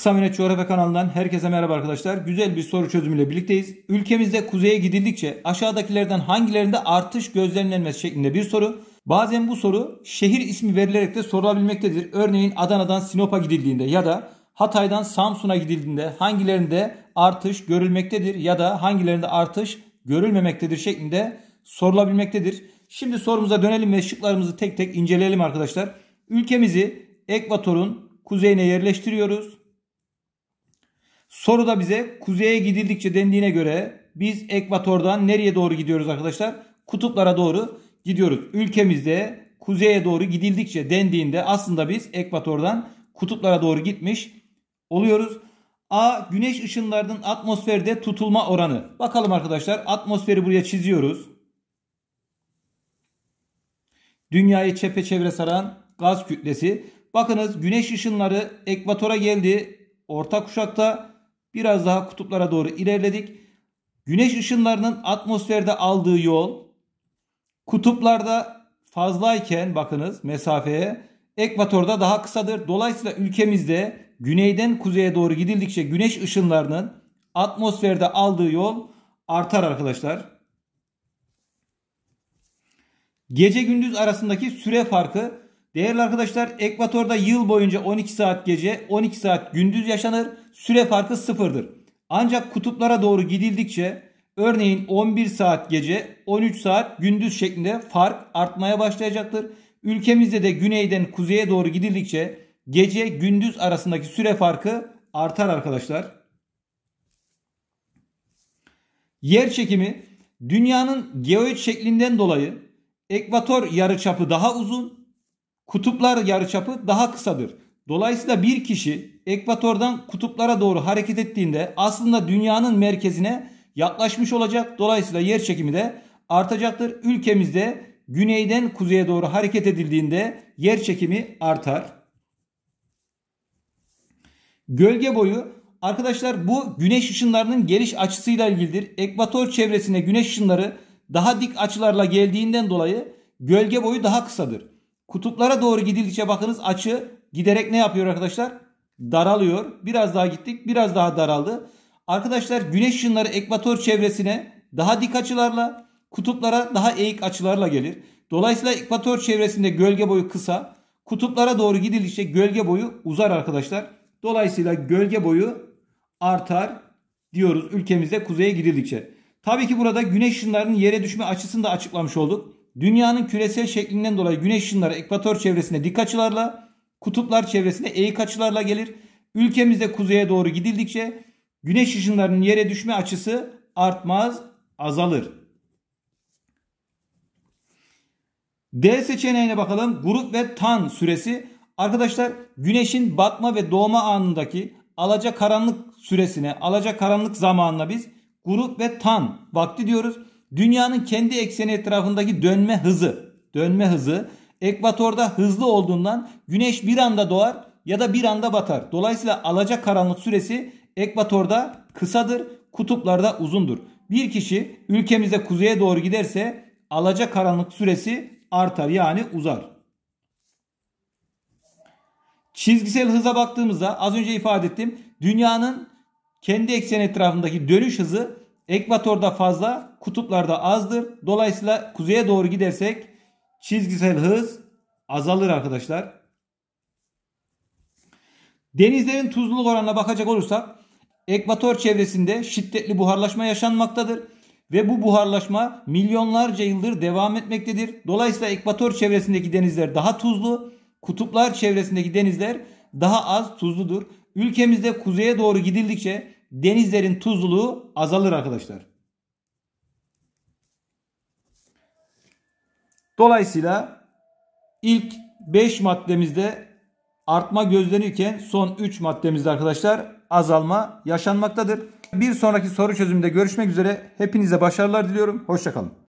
Kısa Mine Coğrafya kanalından herkese merhaba arkadaşlar. Güzel bir soru çözümüyle birlikteyiz. Ülkemizde kuzeye gidildikçe aşağıdakilerden hangilerinde artış gözlemlenmesi şeklinde bir soru. Bazen bu soru şehir ismi verilerek de sorulabilmektedir. Örneğin Adana'dan Sinop'a gidildiğinde ya da Hatay'dan Samsun'a gidildiğinde hangilerinde artış görülmektedir ya da hangilerinde artış görülmemektedir şeklinde sorulabilmektedir. Şimdi sorumuza dönelim ve şıklarımızı tek tek inceleyelim arkadaşlar. Ülkemizi ekvatorun kuzeyine yerleştiriyoruz. Soruda bize kuzeye gidildikçe dendiğine göre biz ekvatordan nereye doğru gidiyoruz arkadaşlar? Kutuplara doğru gidiyoruz. Ülkemizde kuzeye doğru gidildikçe dendiğinde aslında biz ekvatordan kutuplara doğru gitmiş oluyoruz. A. Güneş ışınlarının atmosferde tutulma oranı. Bakalım arkadaşlar atmosferi buraya çiziyoruz. Dünyayı çepeçevre saran gaz kütlesi. Bakınız güneş ışınları ekvatora geldi. Orta kuşakta Biraz daha kutuplara doğru ilerledik. Güneş ışınlarının atmosferde aldığı yol kutuplarda fazlayken bakınız mesafeye ekvatorda daha kısadır. Dolayısıyla ülkemizde güneyden kuzeye doğru gidildikçe güneş ışınlarının atmosferde aldığı yol artar arkadaşlar. Gece gündüz arasındaki süre farkı Değerli arkadaşlar ekvatorda yıl boyunca 12 saat gece 12 saat gündüz yaşanır. Süre farkı sıfırdır. Ancak kutuplara doğru gidildikçe örneğin 11 saat gece 13 saat gündüz şeklinde fark artmaya başlayacaktır. Ülkemizde de güneyden kuzeye doğru gidildikçe gece gündüz arasındaki süre farkı artar arkadaşlar. Yer çekimi dünyanın geoid şeklinden dolayı ekvator yarıçapı daha uzun, Kutuplar yarıçapı daha kısadır. Dolayısıyla bir kişi ekvatordan kutuplara doğru hareket ettiğinde aslında dünyanın merkezine yaklaşmış olacak. Dolayısıyla yer çekimi de artacaktır. Ülkemizde güneyden kuzeye doğru hareket edildiğinde yer çekimi artar. Gölge boyu arkadaşlar bu güneş ışınlarının geliş açısıyla ilgilidir. Ekvator çevresine güneş ışınları daha dik açılarla geldiğinden dolayı gölge boyu daha kısadır. Kutuplara doğru gidildikçe bakınız açı giderek ne yapıyor arkadaşlar? Daralıyor. Biraz daha gittik. Biraz daha daraldı. Arkadaşlar güneş ışınları ekvator çevresine daha dik açılarla kutuplara daha eğik açılarla gelir. Dolayısıyla ekvator çevresinde gölge boyu kısa. Kutuplara doğru gidildikçe gölge boyu uzar arkadaşlar. Dolayısıyla gölge boyu artar diyoruz ülkemizde kuzeye gidildikçe. Tabii ki burada güneş ışınlarının yere düşme açısını da açıklamış olduk dünyanın küresel şeklinden dolayı güneş ışınları ekvator çevresinde dik açılarla, kutuplar çevresinde eğik açılarla gelir. Ülkemizde kuzeye doğru gidildikçe güneş ışınlarının yere düşme açısı artmaz, azalır. D seçeneğine bakalım. Grup ve tan süresi. Arkadaşlar güneşin batma ve doğma anındaki alaca karanlık süresine, alaca karanlık zamanına biz grup ve tan vakti diyoruz. Dünyanın kendi ekseni etrafındaki dönme hızı, dönme hızı ekvatorda hızlı olduğundan güneş bir anda doğar ya da bir anda batar. Dolayısıyla alacak karanlık süresi ekvatorda kısadır, kutuplarda uzundur. Bir kişi ülkemizde kuzeye doğru giderse alacak karanlık süresi artar yani uzar. Çizgisel hıza baktığımızda az önce ifade ettim. Dünyanın kendi eksen etrafındaki dönüş hızı Ekvatorda fazla, kutuplarda azdır. Dolayısıyla kuzeye doğru gidersek çizgisel hız azalır arkadaşlar. Denizlerin tuzluluk oranına bakacak olursak ekvator çevresinde şiddetli buharlaşma yaşanmaktadır ve bu buharlaşma milyonlarca yıldır devam etmektedir. Dolayısıyla ekvator çevresindeki denizler daha tuzlu, kutuplar çevresindeki denizler daha az tuzludur. Ülkemizde kuzeye doğru gidildikçe denizlerin tuzluluğu azalır arkadaşlar. Dolayısıyla ilk 5 maddemizde artma gözlenirken son 3 maddemizde arkadaşlar azalma yaşanmaktadır. Bir sonraki soru çözümünde görüşmek üzere. Hepinize başarılar diliyorum. Hoşçakalın.